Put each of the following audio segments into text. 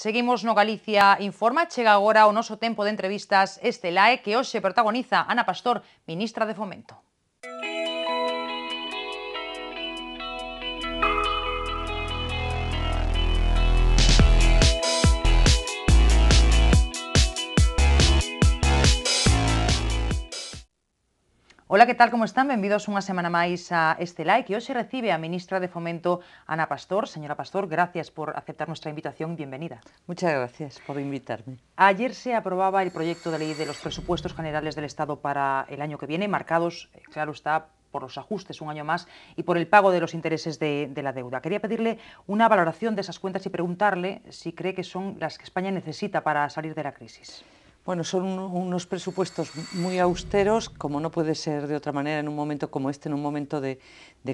Seguimos no Galicia Informa, chega agora o noso tempo de entrevistas este LAE que hoxe protagoniza Ana Pastor, ministra de Fomento. Hola, ¿qué tal, ¿Cómo están? Bienvenidos una semana más a este like hoy se recibe a Ministra de Fomento Ana Pastor. Señora Pastor, gracias por aceptar nuestra invitación. Bienvenida. Muchas gracias por invitarme. Ayer se aprobaba el proyecto de ley de los presupuestos generales del Estado para el año que viene, marcados, eh, claro está, por los ajustes un año más y por el pago de los intereses de, la deuda. Quería pedirle una valoración de esas cuentas y preguntarle si cree que son las que España necesita para salir de la crisis. Bueno, son unos presupuestos muy austeros, como no puede ser de otra manera en un momento como este, en un momento de,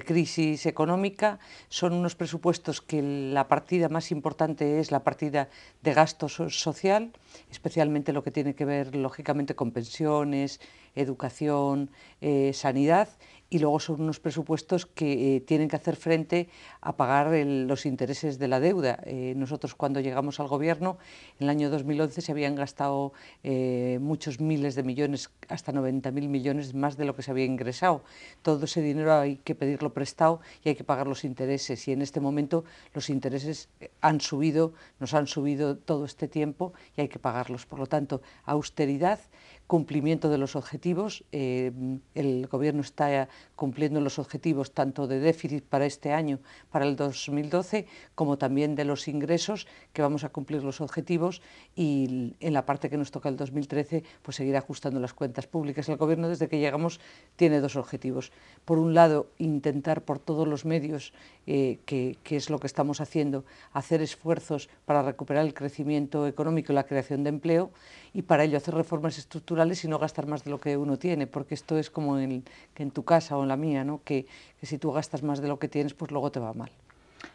crisis económica. Son unos presupuestos que la partida más importante es la partida de gasto social, especialmente lo que tiene que ver, lógicamente, con pensiones, educación, eh, sanidad y luego son unos presupuestos que eh, tienen que hacer frente a pagar los intereses de la deuda. Eh, nosotros cuando llegamos al gobierno, en el año 2011 se habían gastado eh, muchos miles de millones, hasta 90.000 millones más de lo que se había ingresado. Todo ese dinero hay que pedirlo prestado y hay que pagar los intereses y en este momento los intereses han subido, nos han subido todo este tiempo y hay que pagarlos. Por lo tanto, austeridad cumplimiento de los objetivos. Eh, el Gobierno está cumpliendo los objetivos tanto de déficit para este año, para el 2012, como también de los ingresos, que vamos a cumplir los objetivos y en la parte que nos toca el 2013, pues seguir ajustando las cuentas públicas. El Gobierno, desde que llegamos, tiene dos objetivos. Por un lado, intentar por todos los medios, eh, que, es lo que estamos haciendo, hacer esfuerzos para recuperar el crecimiento económico y la creación de empleo, y para ello hacer reformas estructurales y no gastar más de lo que uno tiene, porque esto es como que en tu casa o la mía, ¿no? que, si tú gastas más de lo que tienes, pues luego te va mal.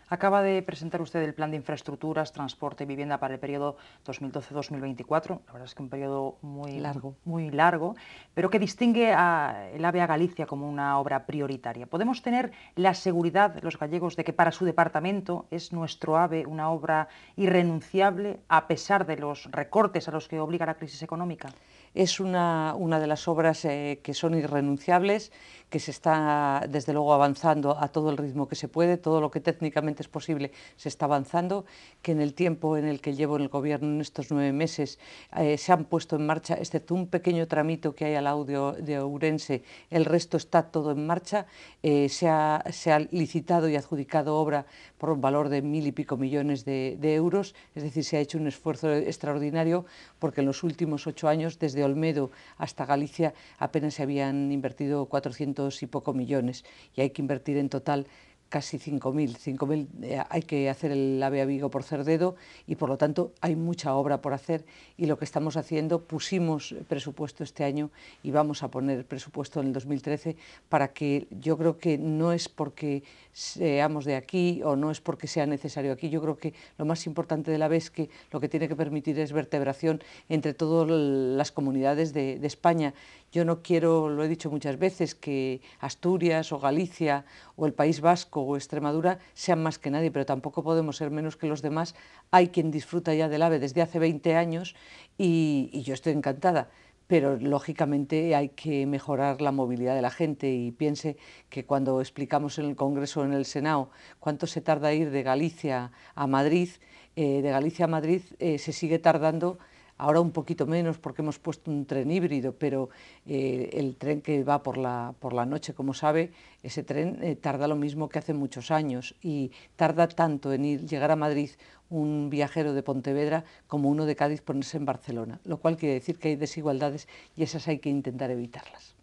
Acaba de presentar usted el plan de infraestructuras, transporte y vivienda para el periodo 2012-2024. La verdad es que un periodo muy largo, muy largo pero que distingue a el AVE a Galicia como una obra prioritaria. ¿Podemos tener la seguridad, los gallegos, de que para su departamento es nuestro AVE una obra irrenunciable a pesar de los recortes a los que obliga la crisis económica? Es una, de las obras eh, que son irrenunciables que se está desde luego avanzando a todo el ritmo que se puede, todo lo que técnicamente es posible se está avanzando, que en el tiempo en el que llevo en el gobierno, en estos nueve meses, eh, se han puesto en marcha, excepto un pequeño tramito que hay al audio de Ourense, el resto está todo en marcha, eh, se, ha, licitado y adjudicado obra por un valor de mil y pico millones de, de euros, es decir, se ha hecho un esfuerzo extraordinario porque en los últimos ocho años, desde Olmedo hasta Galicia, apenas se habían invertido 400 y poco millones y hay que invertir en total casi 5.000. 5.000 eh, hay que hacer el AVE a Vigo por Cerdedo y por lo tanto hay mucha obra por hacer y lo que estamos haciendo, pusimos presupuesto este año y vamos a poner presupuesto en el 2013 para que yo creo que no es porque seamos de aquí o no es porque sea necesario aquí, yo creo que lo más importante de la vez es que lo que tiene que permitir es vertebración entre todas las comunidades de, de España. Yo no quiero, lo he dicho muchas veces, que Asturias o Galicia o el País Vasco o Extremadura sean más que nadie, pero tampoco podemos ser menos que los demás. Hay quien disfruta ya del AVE desde hace 20 años y, yo estoy encantada pero lógicamente hay que mejorar la movilidad de la gente y piense que cuando explicamos en el Congreso o en el Senado cuánto se tarda ir de Galicia a Madrid, eh, de Galicia a Madrid eh, se sigue tardando ahora un poquito menos porque hemos puesto un tren híbrido, pero eh, el tren que va por la, noche, como sabe, ese tren eh, tarda lo mismo que hace muchos años y tarda tanto en ir, llegar a Madrid un viajero de Pontevedra como uno de Cádiz ponerse en Barcelona, lo cual quiere decir que hay desigualdades y esas hay que intentar evitarlas.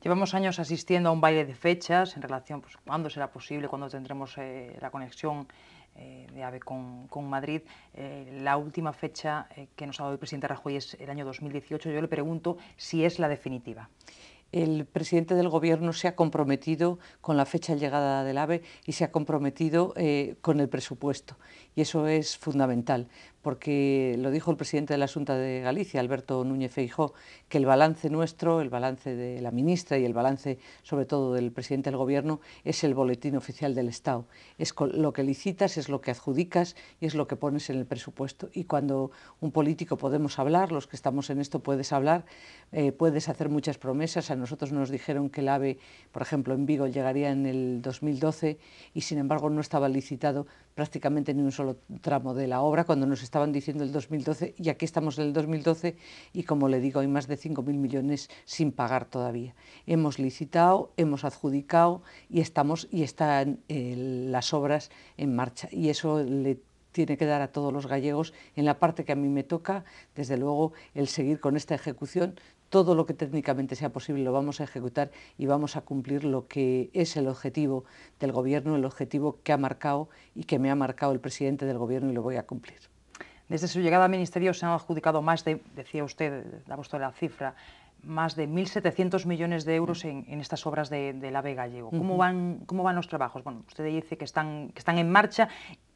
Llevamos años asistiendo a un baile de fechas en relación pues cuándo será posible, cuándo tendremos eh, la conexión eh, de AVE con, Madrid. Eh, la última fecha eh, que nos ha dado el presidente Rajoy es el año 2018. Yo le pregunto si es la definitiva. El presidente del Gobierno se ha comprometido con la fecha de llegada del AVE y se ha comprometido con el presupuesto. Y eso es fundamental, porque lo dijo el presidente de la Junta de Galicia, Alberto Núñez Feijó, que el balance nuestro, el balance de la ministra y el balance sobre todo del presidente del Gobierno es el boletín oficial del Estado. Es lo que licitas, es lo que adjudicas y es lo que pones en el presupuesto. Y cuando un político podemos hablar, los que estamos en esto puedes hablar, eh, puedes hacer muchas promesas. A nosotros nos dijeron que el AVE, por ejemplo, en Vigo llegaría en el 2012 y sin embargo no estaba licitado prácticamente ni un solo tramo de la obra cuando nos estaban diciendo el 2012 y aquí estamos en el 2012 y como le digo hay más de 5.000 millones sin pagar todavía. Hemos licitado, hemos adjudicado y estamos y están eh, las obras en marcha y eso le tiene que dar a todos los gallegos en la parte que a mí me toca, desde luego, el seguir con esta ejecución todo lo que técnicamente sea posible lo vamos a ejecutar y vamos a cumplir lo que es el objetivo del Gobierno, el objetivo que ha marcado y que me ha marcado el presidente del Gobierno y lo voy a cumplir. Desde su llegada al Ministerio se han adjudicado más de, decía usted, ha puesto la cifra, más de 1.700 millones de euros en, estas obras de, la Vega Gallego. ¿Cómo van, ¿Cómo van los trabajos? Bueno, usted dice que están, que están en marcha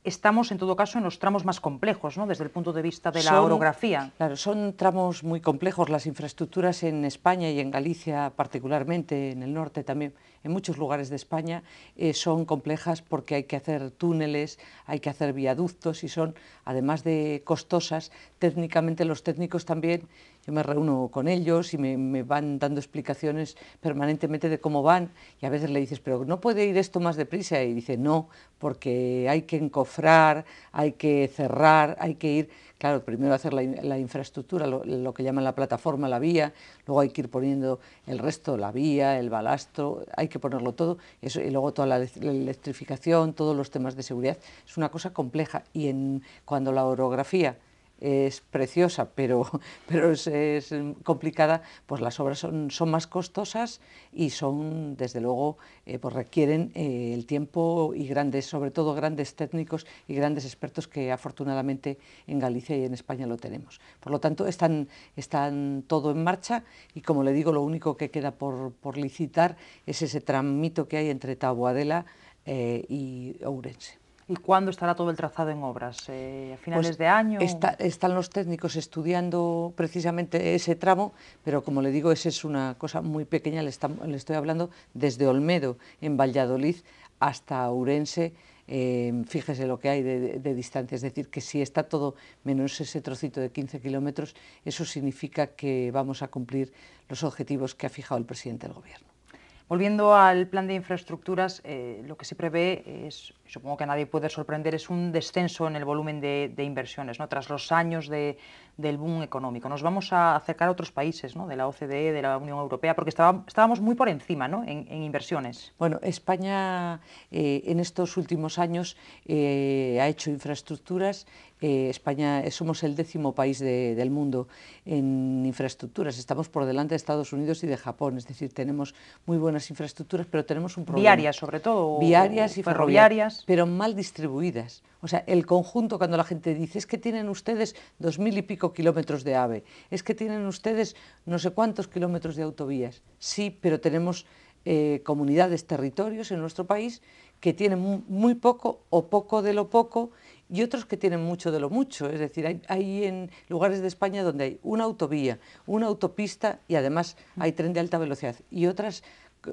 estamos en todo caso en los tramos más complejos, ¿no? desde el punto de vista de la orografía. Claro, son tramos muy complejos. Las infraestructuras en España y en Galicia, particularmente en el norte también, en muchos lugares de España, eh, son complejas porque hay que hacer túneles, hay que hacer viaductos y son, además de costosas, técnicamente los técnicos también yo me reúno con ellos y me, van dando explicaciones permanentemente de cómo van y a veces le dices, pero ¿no puede ir esto más deprisa? Y dice, no, porque hay que encofrar, hay que cerrar, hay que ir, claro, primero hacer la, infraestructura, lo, que llaman la plataforma, la vía, luego hay que ir poniendo el resto, la vía, el balastro, hay que ponerlo todo, eso, y luego toda la, la electrificación, todos los temas de seguridad, es una cosa compleja y en, cuando la orografía es preciosa, pero, pero es, complicada, pues las obras son, son, más costosas y son, desde luego, eh, pues requieren eh, el tiempo y grandes, sobre todo grandes técnicos y grandes expertos que afortunadamente en Galicia y en España lo tenemos. Por lo tanto, están, están todo en marcha y, como le digo, lo único que queda por, licitar es ese tramito que hay entre Taboadela eh, y Ourense. ¿Y cuándo estará todo el trazado en obras? Eh, ¿A finales pues de año? están los técnicos estudiando precisamente ese tramo, pero como le digo, esa es una cosa muy pequeña, le, estoy hablando desde Olmedo, en Valladolid, hasta Urense, em, fíjese lo que hay de, distancia, es decir, que si está todo menos ese trocito de 15 kilómetros, eso significa que vamos a cumplir los objetivos que ha fijado el presidente del Gobierno. Volviendo al plan de infraestructuras, eh, lo que se prevé es supongo que nadie puede sorprender, es un descenso en el volumen de, inversiones, ¿no? tras los años del boom económico. Nos vamos a acercar a otros países ¿no? de la OCDE, de la Unión Europea, porque estábamos muy por encima ¿no? en, inversiones. Bueno, España eh, en estos últimos años eh, ha hecho infraestructuras. Eh, España somos el décimo país del mundo en infraestructuras. Estamos por delante de Estados Unidos y de Japón. Es decir, tenemos muy buenas infraestructuras, pero tenemos un problema. Viarias, sobre todo. Viarias y ferroviarias pero mal distribuidas. O sea, el conjunto, cuando la gente dice, es que tienen ustedes dos mil y pico kilómetros de AVE, es que tienen ustedes no sé cuántos kilómetros de autovías. Sí, pero tenemos eh, comunidades, territorios en nuestro país que tienen muy poco o poco de lo poco y otros que tienen mucho de lo mucho. Es decir, hay, hay, en lugares de España donde hay una autovía, una autopista y además mm. hay tren de alta velocidad y otras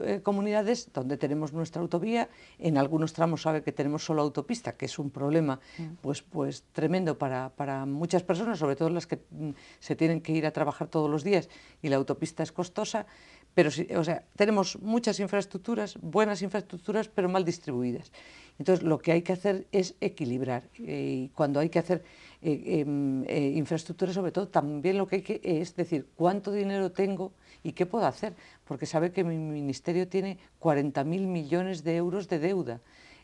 eh, comunidades donde tenemos nuestra autovía, en algunos tramos sabe que tenemos solo autopista, que es un problema mm. pues, pues tremendo para, para muchas personas, sobre todo las que mm, se tienen que ir a trabajar todos los días y la autopista es costosa, pero, o sea, tenemos muchas infraestructuras, buenas infraestructuras, pero mal distribuidas. Entonces, lo que hay que hacer es equilibrar. Y cuando hay que hacer eh, em, eh, infraestructuras, sobre todo, también lo que hay que es decir cuánto dinero tengo y qué puedo hacer. Porque sabe que mi ministerio tiene 40.000 millones de euros de deuda.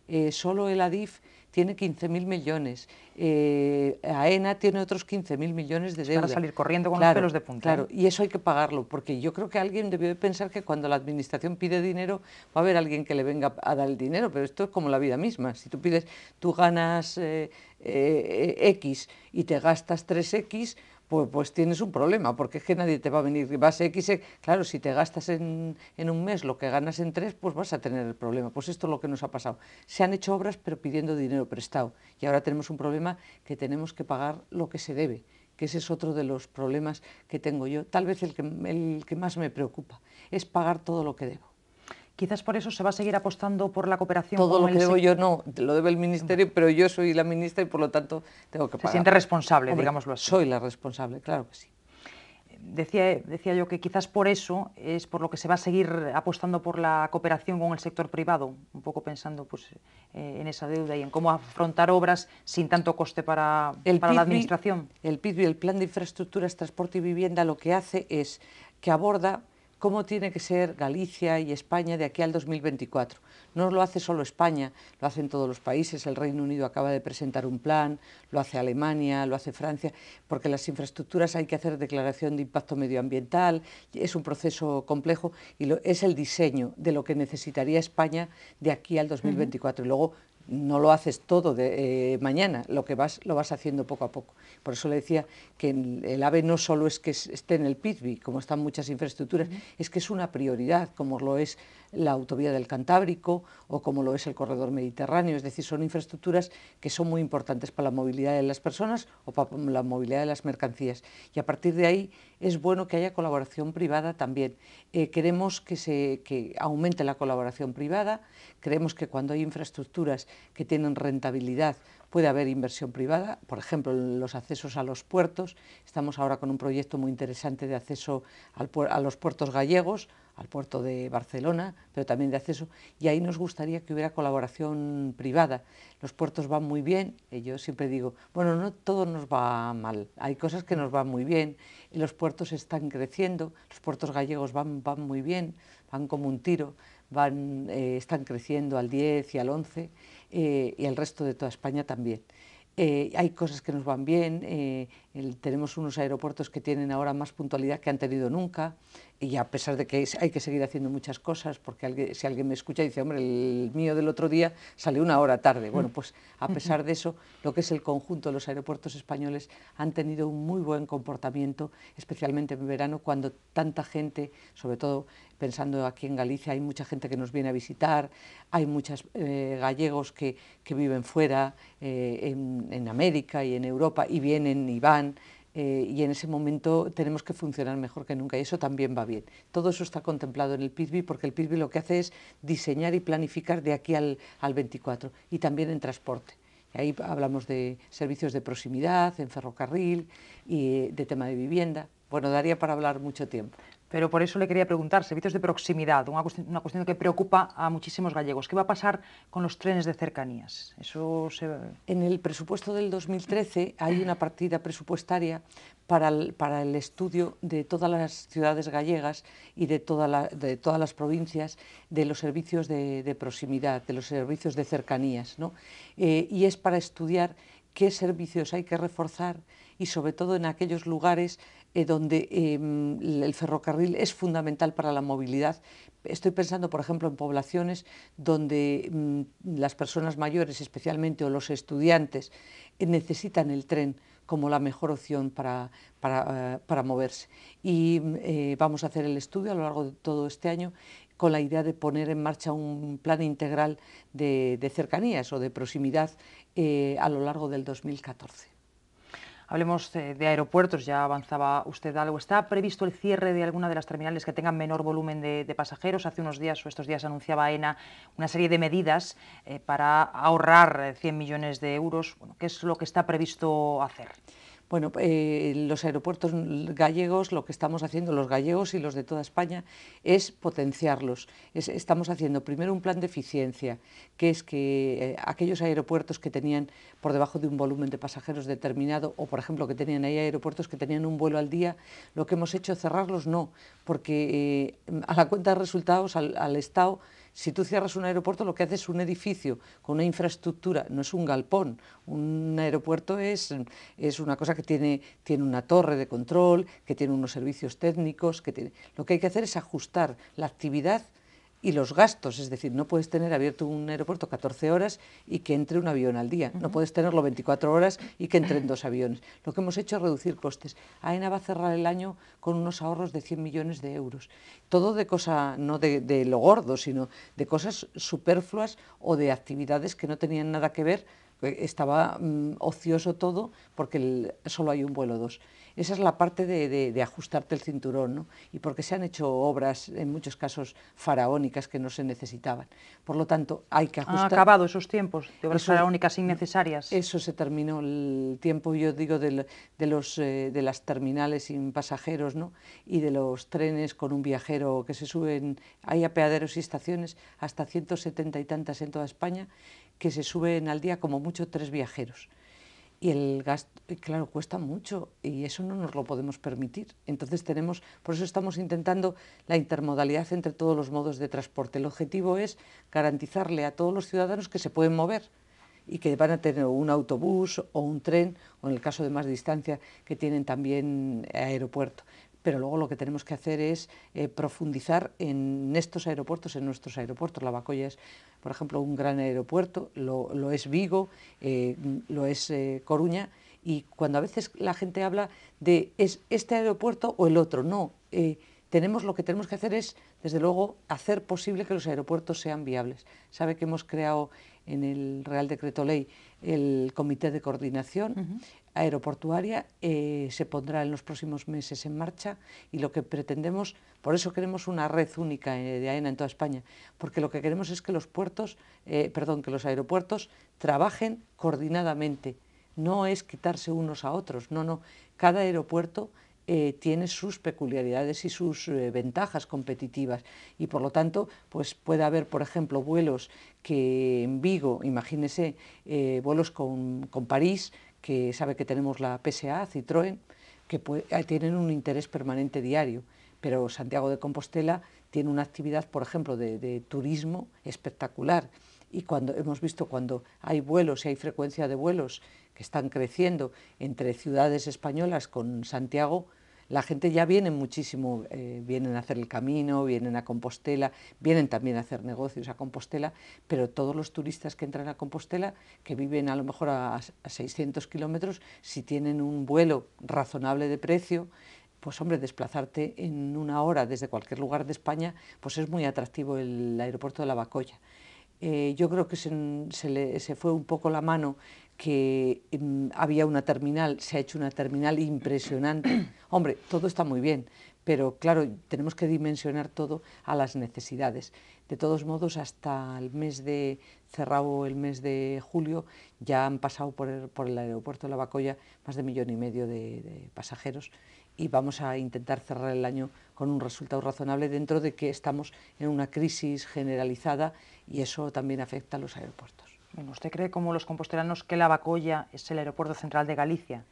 Eh, solo el ADIF tiene 15.000 millones, eh, AENA tiene otros 15.000 millones de deuda. Para salir corriendo con los pelos de punta. Claro, ¿eh? y eso hay que pagarlo, porque yo creo que alguien debió de pensar que cuando la administración pide dinero, va a haber alguien que le venga a dar el dinero, pero esto es como la vida misma. Si tú pides, tú ganas eh, X y te gastas 3X, pues, tienes un problema, porque es que nadie te va a venir, vas a X, claro, si te gastas en, en, un mes lo que ganas en tres, pues vas a tener el problema. Pues esto es lo que nos ha pasado. Se han hecho obras pero pidiendo dinero prestado y ahora tenemos un problema que tenemos que pagar lo que se debe, que ese es otro de los problemas que tengo yo, tal vez el que, el que más me preocupa, es pagar todo lo que debo. Quizás por eso se va a seguir apostando por la cooperación. Todo lo que debo yo no, lo debe el Ministerio, pero yo soy la ministra y por lo tanto tengo que pagar. Se siente responsable, digámoslo así. Soy la responsable, claro que sí. Decía, decía, yo que quizás por eso es por lo que se va a seguir apostando por la cooperación con el sector privado, un poco pensando pues, eh, en esa deuda y en cómo afrontar obras sin tanto coste para, para la Administración. El y el Plan de Infraestructuras, Transporte y Vivienda, lo que hace es que aborda cómo tiene que ser Galicia y España de aquí al 2024. No lo hace solo España, lo hacen todos los países, el Reino Unido acaba de presentar un plan, lo hace Alemania, lo hace Francia, porque las infraestructuras hay que hacer declaración de impacto medioambiental, es un proceso complejo y es el diseño de lo que necesitaría España de aquí al 2024. Y luego no lo haces todo de eh, mañana, lo que vas lo vas haciendo poco a poco. Por eso le decía que el AVE no solo es que esté en el PITBI, como están muchas infraestructuras, es que es una prioridad, como lo es la autovía del Cantábrico o como lo es el corredor mediterráneo, es decir, son infraestructuras que son muy importantes para la movilidad de las personas o para la movilidad de las mercancías. Y a partir de ahí es bueno que haya colaboración privada también. Eh, queremos que, se, que aumente la colaboración privada, creemos que cuando hay infraestructuras que tienen rentabilidad, Puede haber inversión privada, por ejemplo, en los accesos a los puertos. Estamos ahora con un proyecto muy interesante de acceso a los puertos gallegos, al puerto de Barcelona, pero también de acceso, y ahí nos gustaría que hubiera colaboración privada. Los puertos van muy bien, eh, yo siempre digo, bueno, no todo nos va mal, hay cosas que nos van muy bien, y los puertos están creciendo, los puertos gallegos van, van muy bien, van como un tiro, van, eh, están creciendo al 10 y al 11 eh, y el resto de toda España también. Eh, hay cosas que nos van bien, tenemos unos aeropuertos que tienen ahora más puntualidad que han tenido nunca y a pesar de que hay que seguir haciendo muchas cosas, porque si alguien me escucha dice, hombre, el mío del otro día salió una hora tarde. Bueno, pues a pesar de eso, lo que es el conjunto de los aeropuertos españoles han tenido un muy buen comportamiento, especialmente en verano, cuando tanta gente, sobre todo pensando aquí en Galicia, hay mucha gente que nos viene a visitar, hay muchos eh, gallegos que, viven fuera, eh, en América y en Europa, y vienen y van eh, y en ese momento tenemos que funcionar mejor que nunca y eso también va bien. Todo eso está contemplado en el PIB porque el PIB lo que hace es diseñar y planificar de aquí al, al 24 y también en transporte. ahí hablamos de servicios de proximidad, en ferrocarril y de tema de vivienda. Bueno, daría para hablar mucho tiempo pero por eso le quería preguntar, servicios de proximidad, una cuestión, que preocupa a muchísimos gallegos. ¿Qué va a pasar con los trenes de cercanías? Eso En el presupuesto del 2013 hay una partida presupuestaria para el, estudio de todas las ciudades gallegas y de, todas las provincias de los servicios de, proximidad, de los servicios de cercanías. Eh, y es para estudiar qué servicios hay que reforzar y sobre todo en aquellos lugares eh, donde em, el ferrocarril es fundamental para la movilidad. Estoy pensando, por ejemplo, en poblaciones donde mm, las personas mayores, especialmente, o los estudiantes, eh, necesitan el tren como la mejor opción para, para, eh, moverse. Y mm, vamos a hacer el estudio a lo largo de todo este año con la idea de poner en marcha un plan integral de cercanías o de proximidad a lo largo del 2014. Hablemos eh, de aeropuertos, ya avanzaba usted algo. ¿Está previsto el cierre de alguna de las terminales que tengan menor volumen de, pasajeros? Hace unos días o estos días anunciaba ENA una serie de medidas eh, para ahorrar 100 eh, millones de euros. Bueno, ¿Qué es lo que está previsto hacer? Bueno, eh, los aeropuertos gallegos, lo que estamos haciendo los gallegos y los de toda España es potenciarlos. estamos haciendo primero un plan de eficiencia, que es que eh, aquellos aeropuertos que tenían por debajo de un volumen de pasajeros determinado, o por ejemplo que tenían ahí aeropuertos que tenían un vuelo al día, lo que hemos hecho cerrarlos no, porque eh, a la cuenta de resultados al Estado si tú cierras un aeropuerto, lo que haces es un edificio con una infraestructura, no es un galpón. Un aeropuerto es, es una cosa que tiene, tiene una torre de control, que tiene unos servicios técnicos, que tiene... Lo que hay que hacer es ajustar la actividad y los gastos, es decir, no puedes tener abierto un aeropuerto 14 horas y que entre un avión al día, no puedes tenerlo 24 horas y que entren dos aviones. Lo que hemos hecho es reducir costes. AENA va a cerrar el año con unos ahorros de 100 millones de euros. Todo de cosa, no de lo gordo, sino de cosas superfluas o de actividades que no tenían nada que ver estaba mm, ocioso todo porque solo hay un vuelo dos. Esa es la parte de, ajustarte el cinturón ¿no? y porque se han hecho obras, en muchos casos faraónicas, que no se necesitaban. Por lo tanto, hay que ah, ajustar. Han acabado esos tiempos de obras faraónicas innecesarias. Eso se terminó el tiempo, yo digo, de, los, eh, de las terminales sin pasajeros ¿no? y de los trenes con un viajero que se suben. Hay apeaderos y estaciones, hasta 170 y tantas en toda España que se suben al día como mucho tres viajeros. Y el gasto, claro, cuesta mucho y eso no nos lo podemos permitir. Entonces tenemos, por eso estamos intentando la intermodalidad entre todos los modos de transporte. El objetivo es garantizarle a todos los ciudadanos que se pueden mover y que van a tener un autobús o un tren, o en el caso de más distancia, que tienen también aeropuerto pero luego lo que tenemos que hacer es eh, profundizar en estos aeropuertos, en nuestros aeropuertos. La Bacoya es por ejemplo, un gran aeropuerto, lo, es Vigo, eh, lo es eh, Coruña, y cuando a veces la gente habla de es este aeropuerto o el otro, no, eh, tenemos lo que tenemos que hacer es, desde luego, hacer posible que los aeropuertos sean viables. Sabe que hemos creado en el Real Decreto Ley el Comité de Coordinación, aeroportuaria eh, se pondrá en los próximos meses en marcha y lo que pretendemos, por eso queremos una red única eh, de AENA en toda España, porque lo que queremos es que los puertos, eh, perdón, que los aeropuertos trabajen coordinadamente, no es quitarse unos a otros, no, no, cada aeropuerto tiene sus peculiaridades y sus ventajas competitivas y por lo tanto pues puede haber por ejemplo vuelos que en Vigo, imagínese, vuelos con, con París que sabe que tenemos la PSA, Citroën, que eh, tienen un interés permanente diario, pero Santiago de Compostela tiene una actividad, por ejemplo, de, turismo espectacular y cuando hemos visto cuando hay vuelos y hay frecuencia de vuelos que están creciendo entre ciudades españolas con Santiago, la gente ya viene muchísimo, eh, vienen a hacer el camino, vienen a Compostela, vienen también a hacer negocios a Compostela, pero todos los turistas que entran a Compostela, que viven a lo mejor a, 600 kilómetros, si tienen un vuelo razonable de precio, pues hombre, desplazarte en una hora desde cualquier lugar de España, pues es muy atractivo el aeropuerto de La Bacoya. Eh, yo creo que se, se, le, se, fue un poco la mano que em, había una terminal, se ha hecho una terminal impresionante. Hombre, todo está muy bien, pero claro, tenemos que dimensionar todo a las necesidades. De todos modos, hasta el mes de cerrado el mes de julio, ya han pasado por el, aeropuerto de La Bacoya más de millón y medio de pasajeros y vamos a intentar cerrar el año con un resultado razonable dentro de que estamos en una crisis generalizada y eso también afecta a los aeropuertos. ¿Usted cree como los compostelanos que La Bacoya es el aeropuerto central de Galicia?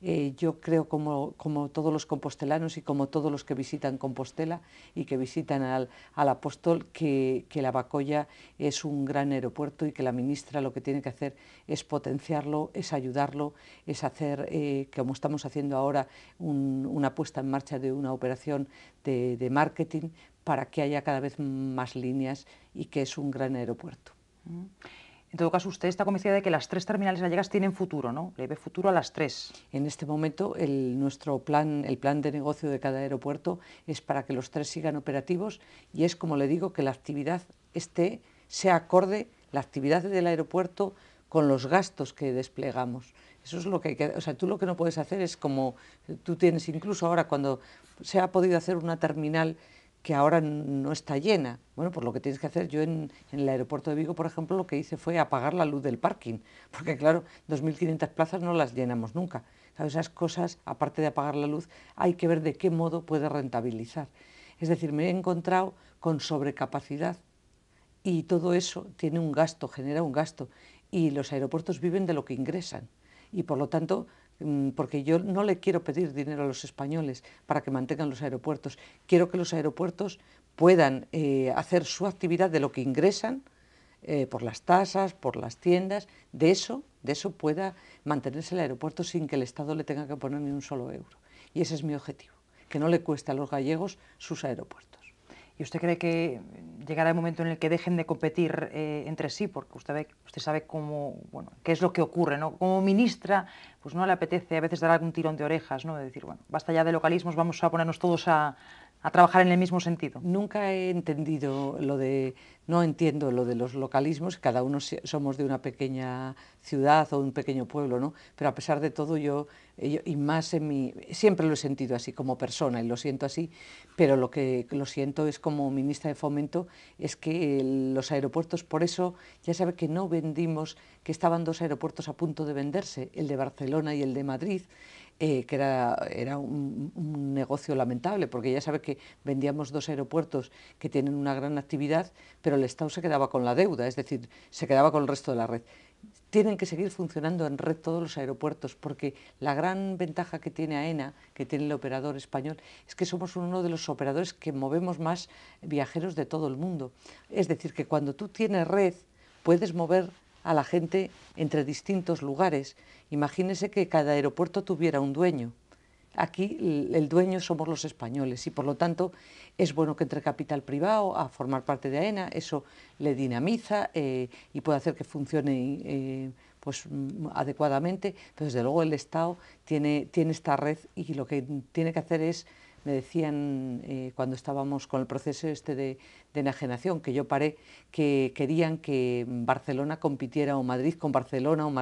Eh, yo creo como, todos los compostelanos y como todos los que visitan Compostela y que visitan al, apóstol, que, la Bacoya es un gran aeropuerto y que la ministra lo que tiene que hacer es potenciarlo, es ayudarlo, es hacer, eh, como estamos haciendo ahora, una puesta en marcha de una operación de, marketing para que haya cada vez más líneas y que es un gran aeropuerto. Mm. En todo caso, usted está convencida de que las tres terminales gallegas tienen futuro, ¿no? Le ve futuro a las tres. En este momento, el, nuestro plan, el plan de negocio de cada aeropuerto es para que los tres sigan operativos y es, como le digo, que la actividad esté, sea acorde, la actividad del aeropuerto con los gastos que desplegamos. Eso es lo que, hay que, o sea, tú lo que no puedes hacer es como tú tienes incluso ahora cuando se ha podido hacer una terminal que ahora no está llena. Bueno, pues lo que tienes que hacer, yo en, el aeropuerto de Vigo, por ejemplo, lo que hice fue apagar la luz del parking, porque claro, 2.500 plazas no las llenamos nunca. esas cosas, aparte de apagar la luz, hay que ver de qué modo puede rentabilizar. Es decir, me he encontrado con sobrecapacidad y todo eso tiene un gasto, genera un gasto, y los aeropuertos viven de lo que ingresan y por lo tanto mm, porque yo no le quiero pedir dinero a los españoles para que mantengan los aeropuertos, quiero que los aeropuertos puedan eh, hacer su actividad de lo que ingresan eh, por las tasas, por las tiendas, de eso, de eso pueda mantenerse el aeropuerto sin que el Estado le tenga que poner ni un solo euro. Y ese es mi objetivo, que no le cueste a los gallegos sus aeropuertos. ¿Y usted cree que llegará el momento en el que dejen de competir eh, entre sí? Porque usted, usted sabe cómo, bueno, qué es lo que ocurre, ¿no? Como ministra, pues no le apetece a veces dar algún tirón de orejas, ¿no? De decir, bueno, basta ya de localismos, vamos a ponernos todos a, a trabajar en el mismo sentido. Nunca he entendido lo de, no entiendo lo de los localismos, cada uno somos de una pequeña ciudad o un pequeño pueblo, ¿no? Pero a pesar de todo yo, y más en mi, siempre lo he sentido así como persona y lo siento así, pero lo que lo siento es como ministra de Fomento, es que los aeropuertos, por eso ya sabe que no vendimos, que estaban dos aeropuertos a punto de venderse, el de Barcelona y el de Madrid, eh, que era, era un, un, negocio lamentable, porque ya sabe que vendíamos dos aeropuertos que tienen una gran actividad, pero el Estado se quedaba con la deuda, es decir, se quedaba con el resto de la red. Tienen que seguir funcionando en red todos los aeropuertos, porque la gran ventaja que tiene AENA, que tiene el operador español, es que somos uno de los operadores que movemos más viajeros de todo el mundo. Es decir, que cuando tú tienes red, puedes mover a la gente entre distintos lugares. Imagínese que cada aeropuerto tuviera un dueño. Aquí el dueño somos los españoles y por lo tanto es bueno que entre capital privado a formar parte de AENA, eso le dinamiza eh, y puede hacer que funcione eh, pues, mm, adecuadamente, pero desde luego el Estado tiene, tiene esta red y lo que tiene que hacer es me decían eh, cuando estábamos con el proceso este de, enajenación, que yo paré, que querían que Barcelona compitiera o Madrid con Barcelona. O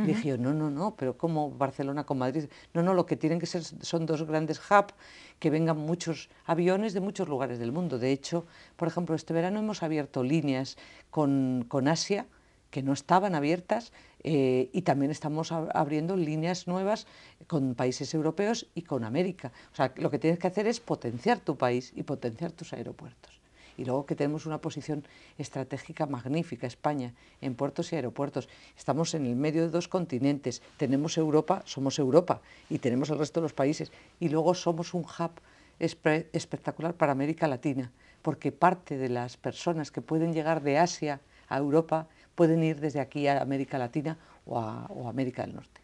Dije yo, no, no, no, pero ¿cómo Barcelona con Madrid? No, no, lo que tienen que ser son dos grandes hubs que vengan muchos aviones de muchos lugares del mundo. De hecho, por ejemplo, este verano hemos abierto líneas con, con Asia, que no estaban abiertas eh, y también estamos abriendo líneas nuevas con países europeos y con América. O sea, lo que tienes que hacer es potenciar tu país y potenciar tus aeropuertos. Y luego que tenemos una posición estratégica magnífica, España, en puertos y aeropuertos. Estamos en el medio de dos continentes, tenemos Europa, somos Europa y tenemos el resto de los países. Y luego somos un hub espectacular para América Latina, porque parte de las personas que pueden llegar de Asia a Europa pueden ir desde aquí a América Latina o a, América del Norte.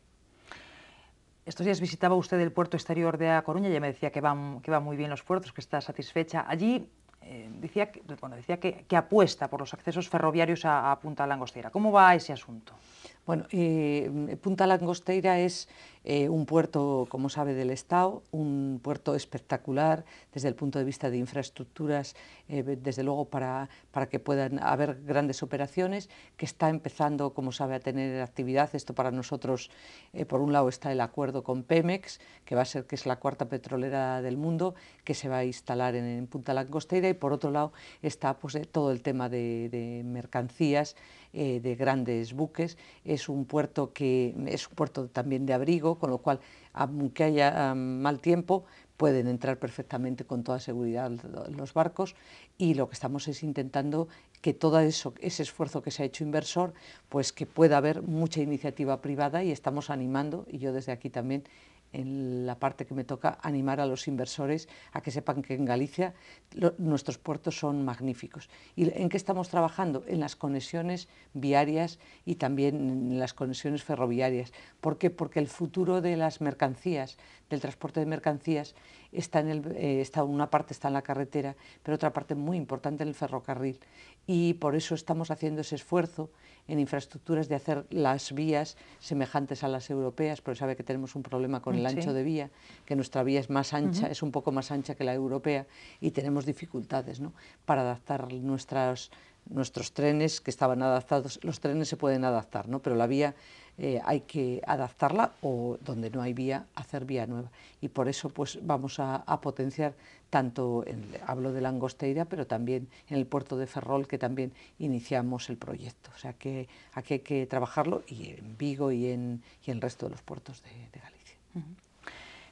Estos días visitaba usted el puerto exterior de A Coruña, ya me decía que van, muy bien los puertos, que está satisfecha. Allí eh, decía, que, apuesta por los accesos ferroviarios a, a Punta Langostera. ¿Cómo va ese asunto? Bueno, mm, Punta Langosteira es eh, un puerto, como sabe, del Estado, un puerto espectacular desde el punto de vista de infraestructuras, eh, desde luego para, que puedan haber grandes operaciones, que está empezando, como sabe, a tener actividad. Esto para nosotros, eh, por un lado está el acuerdo con Pemex, que va a ser que es la cuarta petrolera del mundo, que se va a instalar en, Punta Langosteira, y por otro lado está pues, todo el tema de mercancías eh, de grandes buques, es un puerto que es un puerto también de abrigo, con lo cual aunque haya mal tiempo, pueden entrar perfectamente con toda seguridad los barcos y lo que estamos es intentando que todo eso, ese esfuerzo que se ha hecho inversor, pues que pueda haber mucha iniciativa privada y estamos animando, y yo desde aquí también en la parte que me toca animar a los inversores a que sepan que en Galicia nuestros puertos son magníficos. ¿Y en qué estamos trabajando? En las conexiones viarias y también en las conexiones ferroviarias. ¿Por qué? Porque el futuro de las mercancías, del transporte de mercancías está en el, eh, una parte está en la carretera, pero otra parte muy importante en el ferrocarril. Y por eso estamos haciendo ese esfuerzo en infraestructuras de hacer las vías semejantes a las europeas, porque sabe que tenemos un problema con el ancho de vía, que nuestra vía es más ancha, es un poco más ancha que la europea y tenemos dificultades ¿no? para adaptar nuestros trenes que estaban adaptados. Los trenes se pueden adaptar, ¿no? pero la vía eh, hay que adaptarla o donde no hay vía, hacer vía nueva. Y por eso pues vamos a, potenciar tanto, en, hablo de Langosteira, pero también en el puerto de Ferrol, que también iniciamos el proyecto. O sea que aquí hay que trabajarlo y en Vigo y en, el resto de los puertos de, Galicia.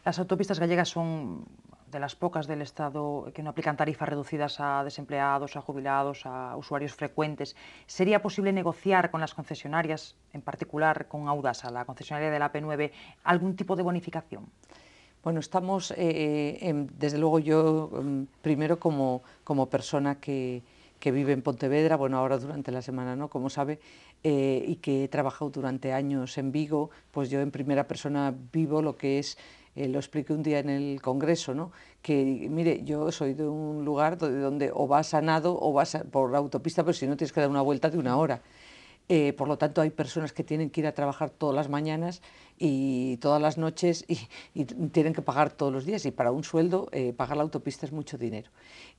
Las autopistas gallegas son de las pocas del Estado que no aplican tarifas reducidas a desempleados, a jubilados, a usuarios frecuentes. ¿Sería posible negociar con las concesionarias, en particular con Audasa, la concesionaria de la P9, algún tipo de bonificación? Bueno, estamos, eh, eh, desde luego yo, mm, primero como, como persona que, vive en Pontevedra, bueno, ahora durante la semana, ¿no? Como sabe, eh, y que he trabajado durante años en Vigo, pues yo en primera persona vivo lo que es eh, lo expliqué un día en el Congreso, ¿no? que mire, yo soy de un lugar donde, o vas sanado o vas por la autopista, pero si no tienes que dar una vuelta de una hora. Eh, por lo tanto, hay personas que tienen que ir a trabajar todas las mañanas y todas las noches y, tienen que pagar todos los días y para un sueldo eh, pagar la autopista es mucho dinero.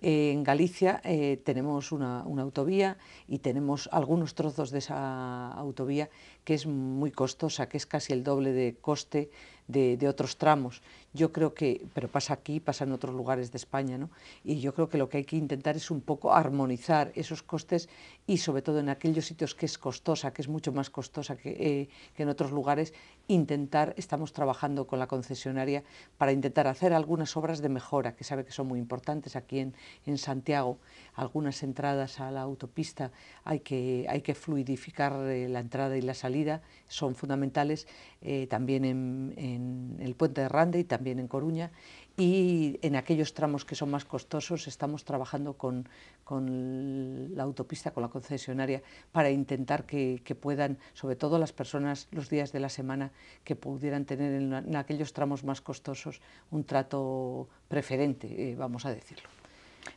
en Galicia eh, tenemos una, autovía y tenemos algunos trozos de esa autovía que es muy costosa, que es casi el doble de coste de, otros tramos. Yo creo que, pero pasa aquí, pasa en otros lugares de España, Y yo creo que lo que hay que intentar es un poco armonizar esos costes y sobre todo en aquellos sitios que es costosa, que es mucho más costosa que, eh, que en otros lugares, intentar, estamos trabajando con la concesionaria para intentar hacer algunas obras de mejora, que sabe que son muy importantes aquí en, Santiago, algunas entradas a la autopista, hay que, hay que fluidificar eh, la entrada y la salida, son fundamentales, eh, también en, en el puente de Rande y también en Coruña, y en aquellos tramos que son más costosos estamos trabajando con, con la autopista, con la concesionaria, para intentar que, puedan, sobre todo las personas, los días de la semana, que pudieran tener en, aquellos tramos más costosos un trato preferente, eh, vamos a decirlo.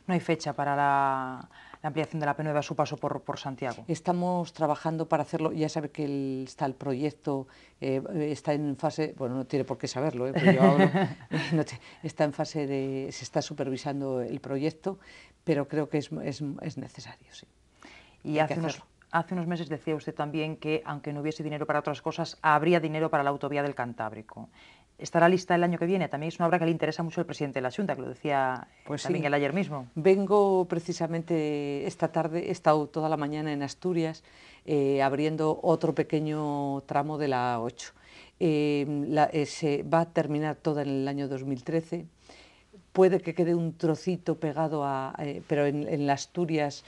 No hay fecha para la la ampliación de la P9 a su paso por, Santiago? Estamos trabajando para hacerlo, ya sabe que el, está el proyecto, eh, está en fase, bueno, no tiene por qué saberlo, eh, pero yo está en fase de, se está supervisando el proyecto, pero creo que es, necesario, sí. Y hace hace unos meses decía usted también que, aunque no hubiese dinero para otras cosas, habría dinero para la autovía del Cantábrico estará lista el año que viene. También es una obra que le interesa mucho al presidente de la Junta, que lo decía pues también ayer mismo. Vengo precisamente esta tarde, he estado toda la mañana en Asturias eh, abriendo otro pequeño tramo de la 8. Em, eh, se va a terminar toda en el año 2013. Puede que quede un trocito pegado a, eh, pero en, la Asturias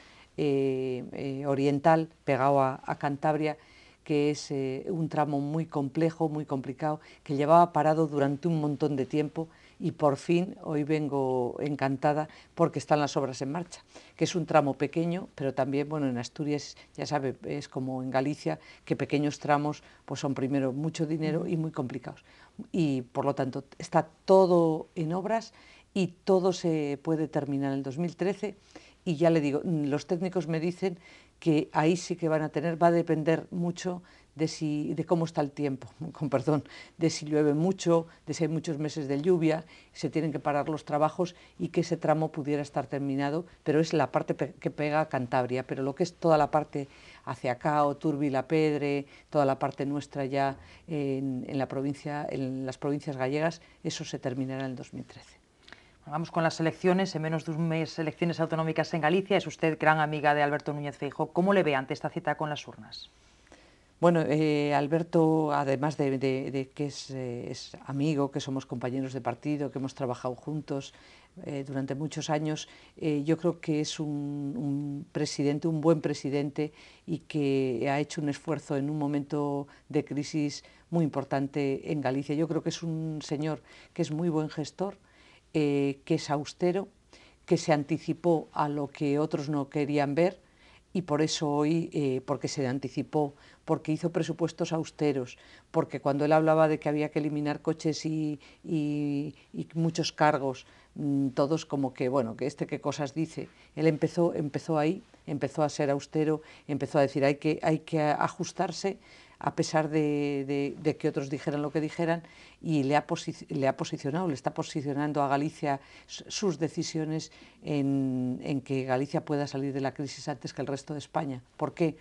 oriental, pegado a Cantabria que es eh, un tramo muy complejo, muy complicado, que llevaba parado durante un montón de tiempo y por fin hoy vengo encantada porque están las obras en marcha, que es un tramo pequeño, pero también, bueno, en Asturias, ya sabe, es como en Galicia, que pequeños tramos pues son primero mucho dinero y muy complicados. Y por lo tanto está todo en obras y todo se puede terminar en el 2013 y ya le digo, mm, los técnicos me dicen que ahí sí que van a tener, va a depender mucho de, si, de cómo está el tiempo, con perdón, de si llueve mucho, de si hay muchos meses de lluvia, se tienen que parar los trabajos y que ese tramo pudiera estar terminado, pero es la parte que pega a Cantabria, pero lo que es toda la parte hacia acá, o Turbi, La Pedre, toda la parte nuestra ya en, la provincia, en las provincias gallegas, eso se terminará en el 2013. Vamos con las elecciones, en menos de un mes elecciones autonómicas en Galicia. Es usted gran amiga de Alberto Núñez Feijóo. ¿Cómo le ve ante esta cita con las urnas? Bueno, eh, Alberto, además de, que eh, es, amigo, que somos compañeros de partido, que hemos trabajado juntos eh, durante muchos años, yo creo que es un, presidente, un buen presidente y que ha hecho un esfuerzo en un momento de crisis muy importante en Galicia. Yo creo que es un señor que es muy buen gestor, eh, que es austero, que se anticipó a lo que otros no querían ver y por eso hoy, eh, porque se anticipó, porque hizo presupuestos austeros, porque cuando él hablaba de que había que eliminar coches y, muchos cargos, mm, todos como que, bueno, que este qué cosas dice, él empezó, empezó ahí, empezó a ser austero, empezó a decir hay que, hay que ajustarse a pesar de, que otros dijeran lo que dijeran, y le ha, le ha, posicionado, le está posicionando a Galicia sus decisiones en, que Galicia pueda salir de la crisis antes que el resto de España. ¿Por qué?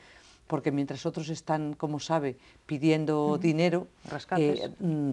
porque mientras otros están, como sabe, pidiendo dinero, rescates. Eh, mm,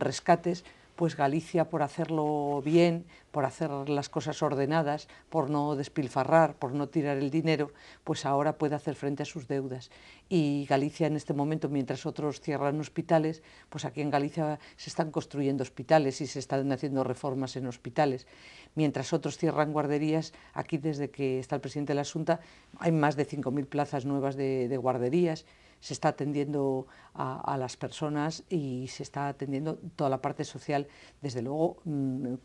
pues Galicia por hacerlo bien, por hacer las cosas ordenadas, por no despilfarrar, por no tirar el dinero, pues ahora puede hacer frente a sus deudas. Y Galicia en este momento, mientras otros cierran hospitales, pues aquí en Galicia se están construyendo hospitales y se están haciendo reformas en hospitales. Mientras otros cierran guarderías, aquí desde que está el presidente de la Junta hay más de 5.000 plazas nuevas de, de guarderías se está atendiendo a, las personas y se está atendiendo toda la parte social, desde luego mm,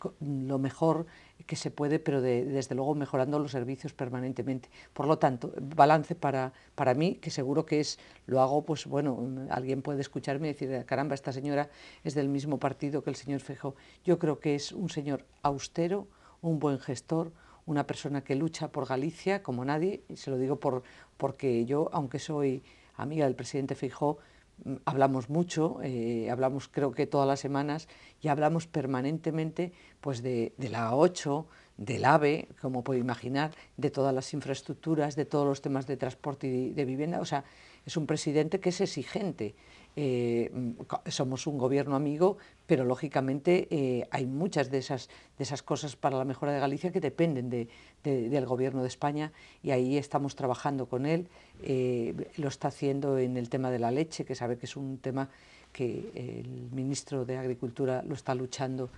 lo mejor que se puede, pero desde luego mejorando los servicios permanentemente. Por lo tanto, balance para, para mí, que seguro que es, lo hago, pues bueno, alguien puede escucharme y decir, caramba, esta señora es del mismo partido que el señor Fejo. Yo creo que es un señor austero, un buen gestor, una persona que lucha por Galicia como nadie, y se lo digo por, porque yo, aunque soy amiga del presidente Fijó, mm, hablamos mucho, eh, hablamos creo que todas las semanas y hablamos permanentemente pues de, la A8, del AVE, como puede imaginar, de todas las infraestructuras, de todos los temas de transporte y de, de vivienda. O sea, es un presidente que es exigente eh, mm, somos un gobierno amigo, pero lógicamente eh, hay muchas de esas, de esas cosas para la mejora de Galicia que dependen del gobierno de España y ahí estamos trabajando con él, eh, lo está haciendo en el tema de la leche, que sabe que es un tema que el ministro de Agricultura lo está luchando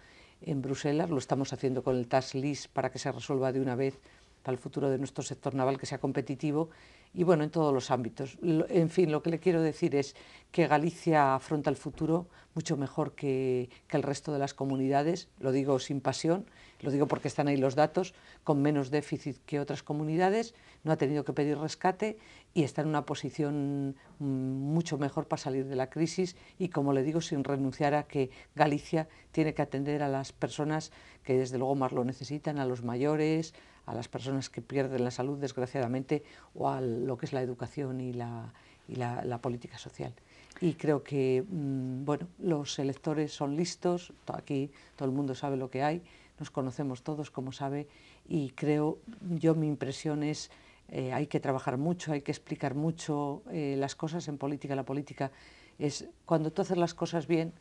en Bruselas, lo estamos haciendo con el TASLIS para que se resuelva de una vez para el futuro de nuestro sector naval que sea competitivo y bueno, en todos los ámbitos. En fin, lo que le quiero decir es que Galicia afronta el futuro mucho mejor que, el resto de las comunidades, lo digo sin pasión, lo digo porque están ahí los datos, con menos déficit que otras comunidades, no ha tenido que pedir rescate y está en una posición mm, mucho mejor para salir de la crisis y, como le digo, sin renunciar a que Galicia tiene que atender a las personas que desde luego más lo necesitan, a los mayores, a las personas que pierden la salud, desgraciadamente, o a lo que es la educación y la, y la, política social. Y creo que mm, bueno, los electores son listos, aquí todo el mundo sabe lo que hay, nos conocemos todos, como sabe, y creo, yo mi impresión es, eh, hay que trabajar mucho, hay que explicar mucho eh, las cosas en política. La política es, cuando tú haces las cosas bien,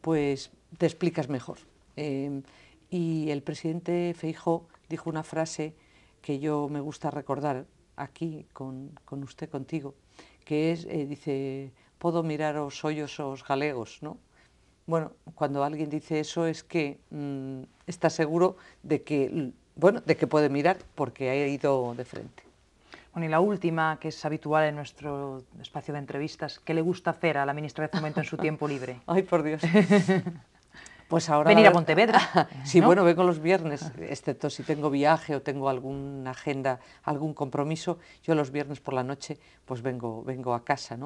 pues te explicas mejor. Em, y el presidente Feijo dijo una frase que yo me gusta recordar aquí con, con usted, contigo, que es, eh, dice, puedo mirar os hoyos os galegos, ¿no? Bueno, cuando alguien dice eso es que mm, está seguro de que, mm, bueno, de que puede mirar porque ha ido de frente. Bueno, y la última, que es habitual en nuestro espacio de entrevistas, ¿qué le gusta hacer a la ministra de Fomento en su tiempo libre? Ay, por Dios. Pues ahora... Venir a eh, Pontevedra. sí, bueno, vengo los viernes, excepto si tengo viaje o tengo alguna agenda, algún compromiso, yo los viernes por la noche pues vengo, vengo a casa,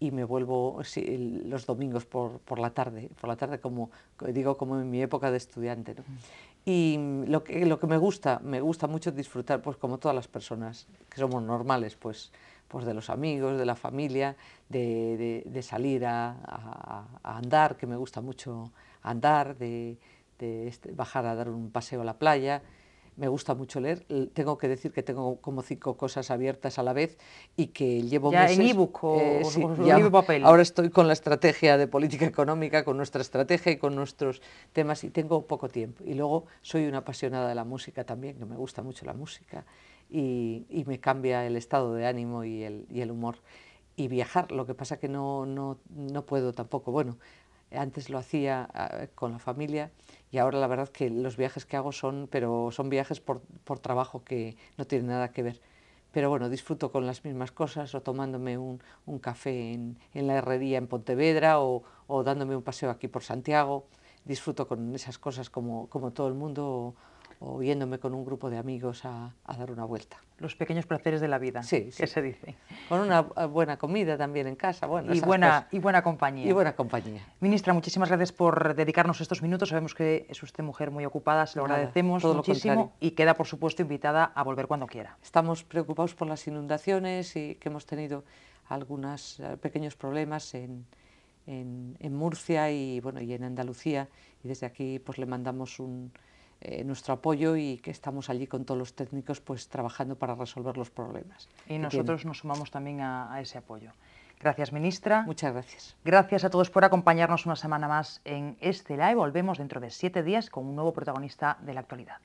Y me vuelvo los domingos por, la tarde, por la tarde como, digo, como en mi época de estudiante, mm. Y lo que, lo que me gusta, me gusta mucho disfrutar, pues como todas las personas que somos normales, pues, pues de los amigos, de la familia, de, salir a andar, que me gusta mucho andar, de, este, bajar a dar un paseo a la playa. Me gusta mucho leer. Tengo que decir que tengo como cinco cosas abiertas a la vez y que llevo meses, En eh, Ahora estoy con la estrategia de política económica, con nuestra estrategia y con nuestros temas y tengo poco tiempo. Y luego soy una apasionada de la música también, que me gusta mucho la música y, me cambia el estado de ánimo y el, y el humor y viajar. Lo que pasa que no, no, no, puedo tampoco. Bueno, antes lo hacía ah, con la familia y ahora la verdad que los viajes que hago son, pero son viajes por, trabajo que no tienen nada que ver. Pero bueno, disfruto con las mismas cosas o tomándome un, café en, la herrería en Pontevedra o, o, dándome un paseo aquí por Santiago. Disfruto con esas cosas como, como todo el mundo o viéndome con un grupo de amigos a, dar una vuelta. Los pequeños placeres de la vida, sí, que se dice. Con una eh, buena comida también en casa, bueno. Y buena, y buena compañía. Y buena compañía. Ministra, muchísimas gracias por dedicarnos estos minutos. Sabemos que es usted mujer muy ocupada, se lo agradecemos todo muchísimo y queda, por supuesto, invitada a volver cuando quiera. Estamos preocupados por las inundaciones y que hemos tenido algunos eh, pequeños problemas en, en, Murcia y, bueno, y en Andalucía. Y desde aquí pues, le mandamos un eh, nuestro apoyo y que estamos allí con todos los técnicos pues trabajando para resolver los problemas. Y nosotros nos sumamos también a, a, ese apoyo. Gracias, ministra. Muchas gracias. Gracias a todos por acompañarnos una semana más en este live. Volvemos dentro de siete días con un nuevo protagonista de la actualidad.